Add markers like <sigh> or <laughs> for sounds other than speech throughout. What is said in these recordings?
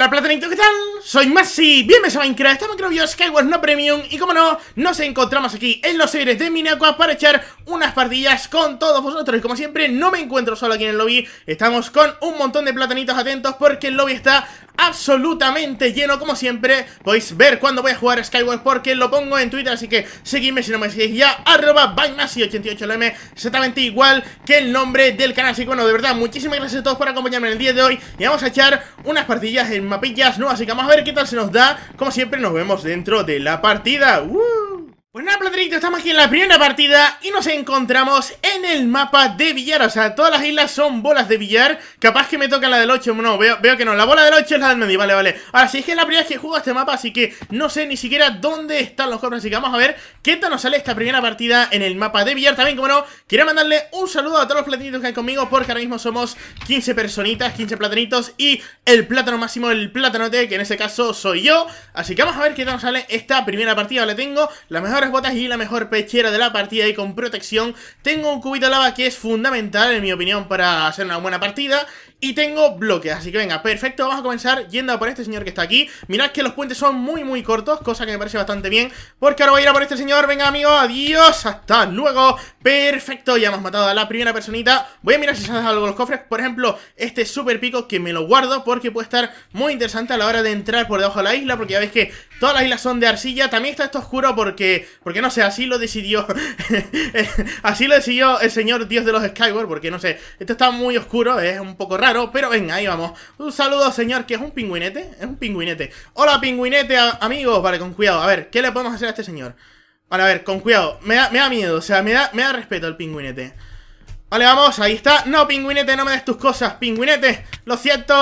la platanito, ¿qué tal? Soy Masi, bienvenidos a Minecraft, estamos en Minecraft Skyward no Premium Y como no, nos encontramos aquí en los aires de Minacua para echar unas partidas con todos vosotros Y como siempre, no me encuentro solo aquí en el lobby Estamos con un montón de platanitos atentos porque el lobby está absolutamente lleno como siempre Podéis ver cuando voy a jugar a Skyward porque lo pongo en Twitter Así que seguidme si no me seguís ya Arroba 88 lm Exactamente igual que el nombre del canal Así que bueno, de verdad, muchísimas gracias a todos por acompañarme en el día de hoy Y vamos a echar unas partidas en mapillas nuevas Así que vamos a a ver qué tal se nos da. Como siempre, nos vemos dentro de la partida. ¡Uh! Pues nada, estamos aquí en la primera partida y nos encontramos en el mapa de billar. O sea, todas las islas son bolas de billar. Capaz que me toca la del 8, no, veo, veo que no. La bola del 8 es la del medio, vale, vale. Ahora, si es que es la primera vez que juego a este mapa, así que no sé ni siquiera dónde están los jóvenes Así que vamos a ver qué tal nos sale esta primera partida en el mapa de billar. También, como no, quiero mandarle un saludo a todos los platinitos que hay conmigo porque ahora mismo somos 15 personitas, 15 platanitos y el plátano máximo, el T, que en ese caso soy yo. Así que vamos a ver qué tal nos sale esta primera partida. Le tengo la mejor botas y la mejor pechera de la partida y con protección. Tengo un cubito lava que es fundamental, en mi opinión, para hacer una buena partida y tengo bloques, así que venga, perfecto, vamos a comenzar yendo por este señor que está aquí Mirad que los puentes son muy muy cortos, cosa que me parece bastante bien Porque ahora voy a ir a por este señor, venga amigo, adiós, hasta luego Perfecto, ya hemos matado a la primera personita Voy a mirar si salen algo los cofres, por ejemplo, este super pico que me lo guardo Porque puede estar muy interesante a la hora de entrar por debajo de la isla Porque ya veis que todas las islas son de arcilla También está esto oscuro porque, porque no sé, así lo decidió <laughs> Así lo decidió el señor dios de los Skyward Porque no sé, esto está muy oscuro, es un poco raro pero venga, ahí vamos. Un saludo, señor, que es un pingüinete. Es un pingüinete. Hola, pingüinete, amigos. Vale, con cuidado. A ver, ¿qué le podemos hacer a este señor? Vale, a ver, con cuidado. Me da, miedo, o sea, me da, me da respeto el pingüinete. Vale, vamos, ahí está. No, pingüinete, no me des tus cosas, pingüinete. Lo siento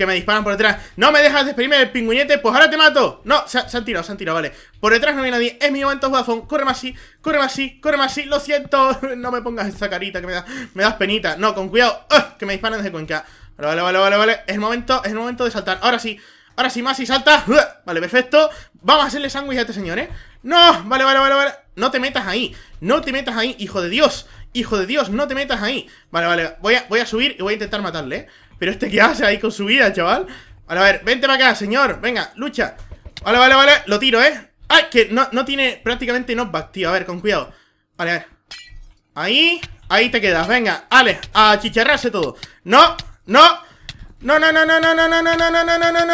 que me disparan por detrás. No me dejas despedirme del pingüinete, pues ahora te mato. No, se, han tirado, se han tirado, vale. Por detrás no hay nadie, es mi momento, sí ¡Corre, así, ¡Corre, así, más así, lo siento. <laughs> no me pongas esa carita que me, da, me das penita. No, con cuidado, ¡ah! que me disparan desde Cuenca. Vale, vale, vale, vale, vale. Es el momento, es el momento de saltar. Ahora sí. Ahora sí, más y salta. ¡Ah! Vale, perfecto. Vamos a hacerle sándwich a este señor, ¿eh? No, vale, vale, vale, vale. No te metas ahí. No te metas ahí, hijo de Dios. Hijo de Dios, no te metas ahí. Vale, vale. Voy a, voy a subir y voy a intentar matarle, ¿eh? Pero este que hace ahí con su vida, chaval Vale, a ver, vente para acá, señor Venga, lucha Vale, vale, vale, lo tiro, ¿eh? ¡Ay! Que no, no tiene prácticamente no tío A ver, con cuidado Vale, a ver Ahí, ahí te quedas, venga Ale, a chicharrarse todo No, no no, no, no, no, no, no, no, no, no, no, no, no, no, no,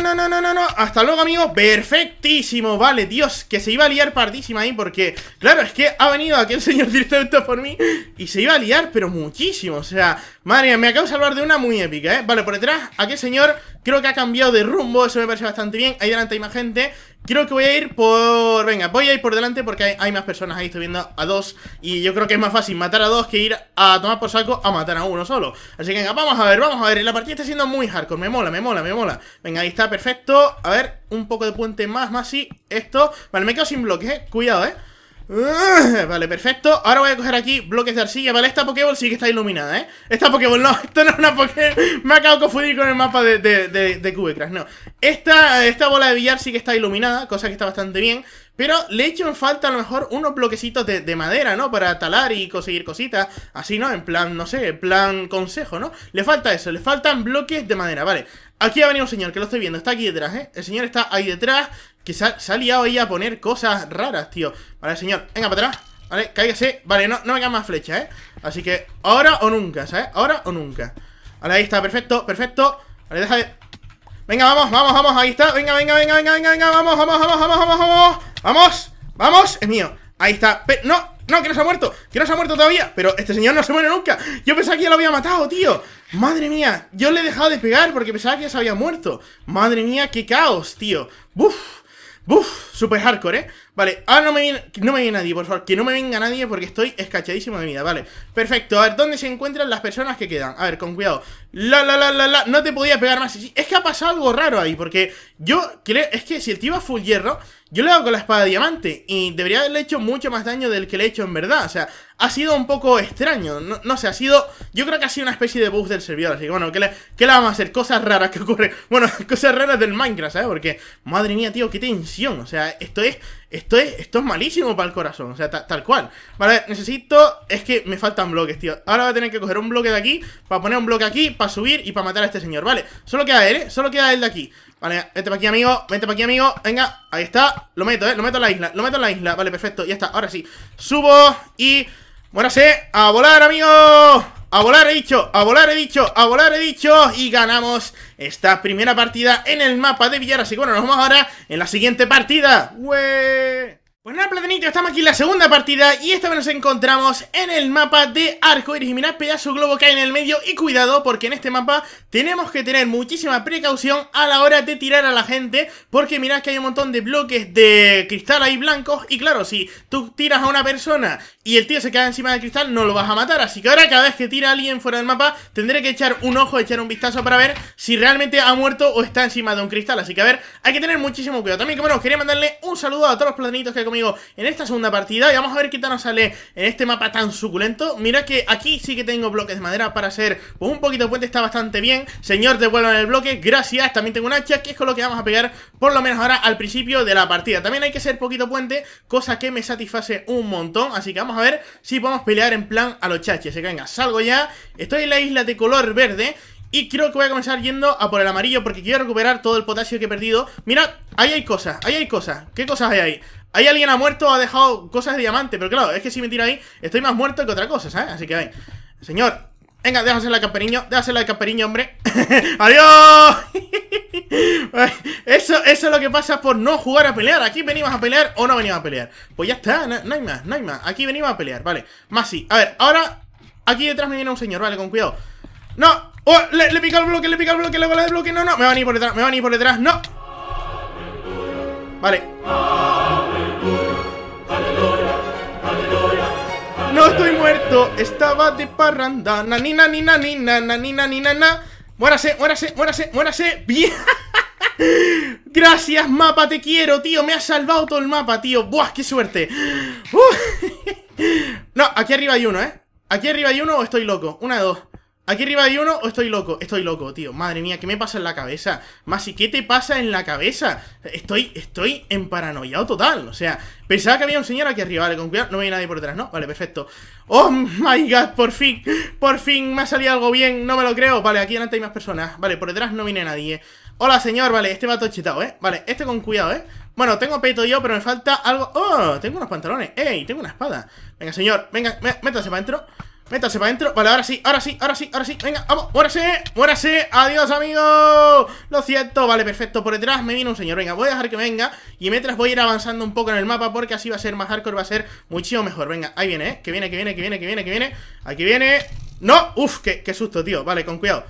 no, no, no, no, Hasta luego, amigos. Perfectísimo. Vale, Dios, que se iba a liar pardísima ahí porque, claro, es que ha venido aquel señor directo por mí y se iba a liar, pero muchísimo. O sea, madre mía, me acabo de salvar de una muy épica, ¿eh? Vale, por detrás, aquel señor creo que ha cambiado de rumbo. Eso me parece bastante bien. Ahí delante hay más gente. Creo que voy a ir por... Venga, voy a ir por delante porque hay, más personas ahí, estoy viendo a dos Y yo creo que es más fácil matar a dos que ir a tomar por saco a matar a uno solo Así que venga, vamos a ver, vamos a ver La partida está siendo muy hardcore, me mola, me mola, me mola Venga, ahí está, perfecto A ver, un poco de puente más, más y esto Vale, me quedo sin bloques, eh, cuidado, eh vale, perfecto. Ahora voy a coger aquí bloques de arcilla. Vale, esta Pokéball sí que está iluminada, ¿eh? Esta Pokéball no, <laughs> esto no es una Pokéball. Me acabo de confundir con el mapa de, de, de, no. Esta, esta bola de billar sí que está iluminada, cosa que está bastante bien. Pero le he hecho en falta a lo mejor unos bloquecitos de, de, madera, ¿no? Para talar y conseguir cositas. Así, ¿no? En plan, no sé, en plan consejo, ¿no? Le falta eso, le faltan bloques de madera, vale. Aquí ha venido un señor, que lo estoy viendo, está aquí detrás, ¿eh? El señor está ahí detrás, que se ha, liado ahí a poner cosas raras, tío Vale, señor, venga para atrás Vale, cállese. vale, no, no me más flechas, ¿eh? Así que ahora o nunca, ¿sabes? Ahora o nunca Vale, ahí está, perfecto, perfecto Vale, deja de... Venga, vamos, vamos, vamos, ahí está Venga, venga, venga, venga, venga, venga, vamos, vamos, vamos, vamos, vamos Vamos, vamos, vamos, es mío Ahí está, pero no no, que no se ha muerto, que no se ha muerto todavía. Pero este señor no se muere nunca. Yo pensaba que ya lo había matado, tío. Madre mía, yo le he dejado de pegar porque pensaba que ya se había muerto. Madre mía, qué caos, tío. Buf, buf, super hardcore, eh. Vale, ahora no me viene, no me viene nadie, por favor, que no me venga nadie porque estoy escachadísimo de vida, vale. Perfecto, a ver, ¿dónde se encuentran las personas que quedan? A ver, con cuidado. La, la, la, la, la, no te podía pegar más. Es que ha pasado algo raro ahí, porque yo creo, es que si el tío va full hierro, yo le hago con la espada de diamante y debería haberle hecho mucho más daño del que le he hecho en verdad. O sea, ha sido un poco extraño. No, no sé, ha sido. Yo creo que ha sido una especie de boost del servidor. Así que bueno, le, qué le vamos a hacer? Cosas raras que ocurren. Bueno, <laughs> cosas raras del Minecraft, ¿sabes? Porque, madre mía, tío, qué tensión. O sea, esto es esto es, esto es malísimo para el corazón, o sea, tal cual. Vale, necesito... Es que me faltan bloques, tío. Ahora voy a tener que coger un bloque de aquí, para poner un bloque aquí, para subir y para matar a este señor. Vale, solo queda él, ¿eh? Solo queda él de aquí. Vale, vete para aquí, amigo, Vente para aquí, amigo Venga, ahí está, lo meto, eh, lo meto en la isla Lo meto en la isla, vale, perfecto, ya está, ahora sí Subo y... Muérase, a volar, amigo a volar he dicho, a volar he dicho, a volar he dicho Y ganamos esta primera partida en el mapa de Villar Así que bueno, nos vemos ahora en la siguiente partida ¡wee! Bueno, pues nada, platanito, estamos aquí en la segunda partida y esta vez nos encontramos en el mapa de Arco Iris y mirad, pedazo globo que hay en el medio y cuidado porque en este mapa tenemos que tener muchísima precaución a la hora de tirar a la gente porque mirad que hay un montón de bloques de cristal ahí blancos y claro, si tú tiras a una persona y el tío se Queda encima del cristal no lo vas a matar, así que ahora cada vez que tira a alguien fuera del mapa tendré que echar un ojo, echar un vistazo para ver si realmente ha muerto o está encima de un cristal, así que a ver, hay que tener muchísimo cuidado. También, como no quería mandarle un saludo a todos los platanitos que en esta segunda partida y vamos a ver qué tal nos sale en este mapa tan suculento. Mira que aquí sí que tengo bloques de madera para hacer pues, un poquito puente, está bastante bien. Señor, en el bloque, gracias. También tengo un hacha que es con lo que vamos a pegar por lo menos ahora al principio de la partida. También hay que hacer poquito puente, cosa que me satisface un montón. Así que vamos a ver si podemos pelear en plan a los chaches. Así que venga, salgo ya. Estoy en la isla de color verde y creo que voy a comenzar yendo a por el amarillo porque quiero recuperar todo el potasio que he perdido Mira, ahí hay cosas, ahí hay cosas ¿Qué cosas hay ahí? Hay alguien ha muerto, o ha dejado cosas de diamante. Pero claro, es que si me tiro ahí, estoy más muerto que otra cosa, ¿sabes? Así que ahí. Señor, venga, la la camperiño. la la camperiño, hombre. <laughs> ¡Adiós! <laughs> eso, es lo que pasa por no jugar a pelear. Aquí venimos a pelear o no venimos a pelear. Pues ya está, no, hay más, no hay más. Aquí venimos a pelear, vale. Más sí. A ver, ahora aquí detrás me viene un señor, vale, con cuidado. ¡No! ¡Oh! Le, he pica el bloque, le pica el bloque, le picado el bloque. No, no, me van a ir por detrás, me van a ir por detrás. ¡No! Vale. No estoy muerto, estaba de parranda. Nanina, nina, nina, nanina, nina, na. Muérase, muérase, muérase, muérase. Bien. <laughs> Gracias, mapa, te quiero, tío. Me ha salvado todo el mapa, tío. Buah, qué suerte. <laughs> No, aquí arriba hay uno, ¿eh? Aquí arriba hay uno o estoy loco. Una de dos. Aquí arriba hay uno o estoy loco, estoy loco, tío Madre mía, ¿qué me pasa en la cabeza? Masi, ¿qué te pasa en la cabeza? Estoy, estoy en total O sea, pensaba que había un señor aquí arriba Vale, con cuidado, no veía nadie por detrás, ¿no? Vale, perfecto Oh my god, por fin Por fin me ha salido algo bien, no me lo creo Vale, aquí delante hay más personas, vale, por detrás no viene nadie Hola, señor, vale, este va todo chetado, ¿eh? Vale, este con cuidado, ¿eh? Bueno, tengo peto yo, pero me falta algo... ¡Oh! Tengo unos pantalones, ¡Ey! Tengo una espada Venga, señor, venga, métase para adentro Métase para adentro. Vale, ahora sí, ahora sí, ahora sí, ahora sí. Venga, vamos. Muérase, muérase. Adiós, amigo. Lo siento. Vale, perfecto. Por detrás me viene un señor. Venga, voy a dejar que venga. Y mientras voy a ir avanzando un poco en el mapa porque así va a ser más hardcore, va a ser muchísimo mejor. Venga, ahí viene, ¿eh? Que viene, que viene, que viene, que viene, que viene. Aquí viene. ¡No! ¡Uf! Qué, qué susto, tío! Vale, con cuidado.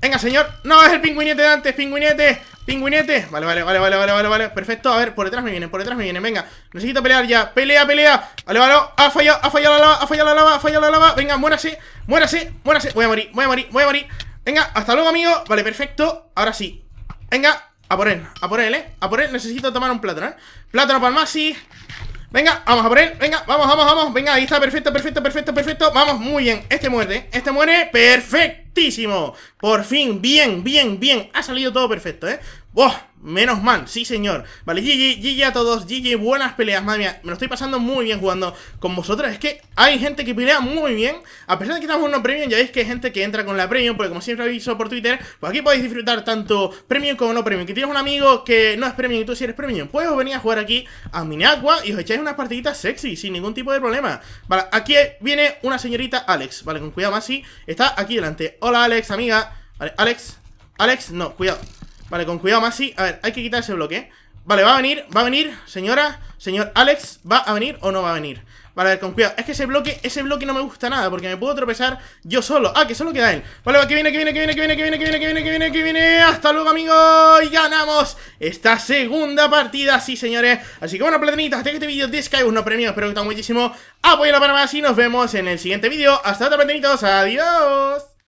Venga, señor. ¡No! Es el pingüinete de antes, pingüinete. Pingüinete. Vale, vale, vale, vale, vale, vale, Perfecto. A ver, por detrás me vienen, por detrás me vienen. Venga. Necesito pelear ya. Pelea, pelea. Vale, vale. Ha fallado, ha fallado la lava, ha fallado la lava, ha fallado la lava. Venga, muérase, muérase, muérase. Voy a morir, voy a morir, voy a morir. Venga, hasta luego, amigo. Vale, perfecto. Ahora sí. Venga, a por él, a por él, eh. A por él, necesito tomar un plátano, eh. Plátano para el Venga, vamos a por él, venga, vamos, vamos, vamos Venga, ahí está, perfecto, perfecto, perfecto, perfecto Vamos, muy bien, este muere, este muere Perfectísimo, por fin Bien, bien, bien, ha salido todo perfecto, eh ¡Oh! Menos mal, sí señor Vale, GG, GG a todos, GG, buenas peleas Madre mía, me lo estoy pasando muy bien jugando con vosotros Es que hay gente que pelea muy bien A pesar de que estamos en no premium, ya veis que hay gente que entra con la premium Porque como siempre aviso por Twitter Pues aquí podéis disfrutar tanto premium como no premium Que tienes un amigo que no es premium y tú si sí eres premium Puedes venir a jugar aquí a Miniagua Y os echáis unas partiditas sexy, sin ningún tipo de problema Vale, aquí viene una señorita Alex Vale, con cuidado más, está aquí delante Hola Alex, amiga Vale, Alex, Alex, no, cuidado Vale, con cuidado, Masi, A ver, hay que quitar ese bloque. ¿eh? Vale, va a venir, va a venir, señora, señor Alex, ¿va a venir o no va a venir? Vale, con cuidado. Es que ese bloque, ese bloque no me gusta nada, porque me puedo tropezar yo solo. Ah, que solo queda él. Vale, va, que viene, que viene, que viene, que viene, que viene, que viene, que viene, que viene, que viene. Hasta luego, amigos. Y ganamos esta segunda partida, sí, señores. Así que bueno, platinitas, hasta que este vídeo de Sky no premio. Espero que os muchísimo. la para más y nos vemos en el siguiente vídeo. Hasta otra, platinitos. Adiós.